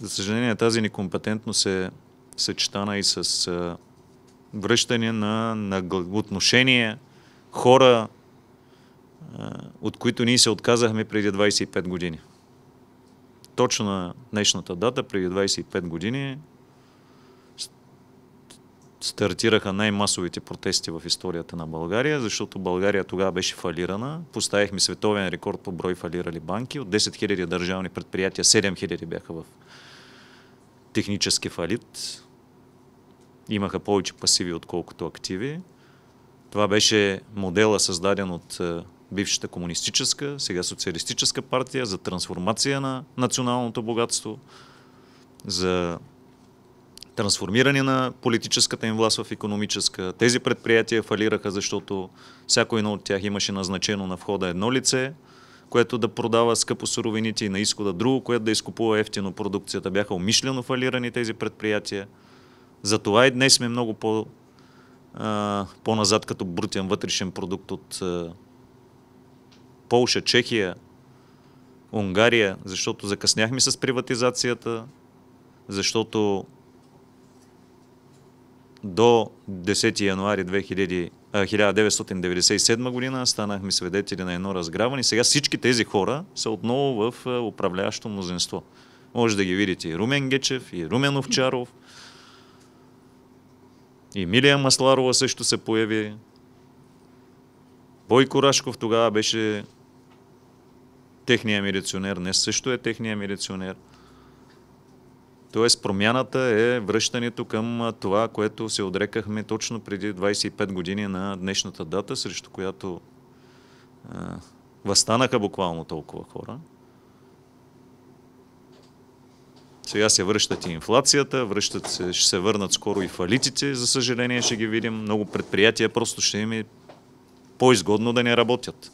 За съжаление, тази некомпетентност е съчетана и с а, връщане на, на отношения, хора, а, от които ние се отказахме преди 25 години. Точно на днешната дата, преди 25 години, стартираха най-масовите протести в историята на България, защото България тогава беше фалирана. Поставихме световен рекорд по брой фалирали банки. От 10 000 държавни предприятия, 7 000 бяха в технически фалит. Имаха повече пасиви, отколкото активи. Това беше модела създаден от е, бившата комунистическа, сега социалистическа партия за трансформация на националното богатство, за трансформиране на политическата им власт в економическа. Тези предприятия фалираха, защото всяко едно от тях имаше назначено на входа едно лице, което да продава скъпо суровините и на изхода друго, което да изкупува ефтино продукцията. Бяха умишлено фалирани тези предприятия. Затова и днес сме много по, а, по-назад като брутен вътрешен продукт от а, Полша, Чехия, Унгария, защото закъсняхме с приватизацията, защото до 10 януари 2000, 1997 година станахме свидетели на едно разграбване. Сега всички тези хора са отново в управляващо мнозинство. Може да ги видите и Румен Гечев, и Румен Овчаров, и Милия Масларова също се появи. Бойко Рашков тогава беше техния милиционер, днес също е техния милиционер. Тоест промяната е връщането към това, което се отрекахме точно преди 25 години на днешната дата, срещу която а, възстанаха буквално толкова хора. Сега се връщат и инфлацията, връщат се, ще се върнат скоро и фалитите, за съжаление ще ги видим. Много предприятия просто ще им е по-изгодно да не работят.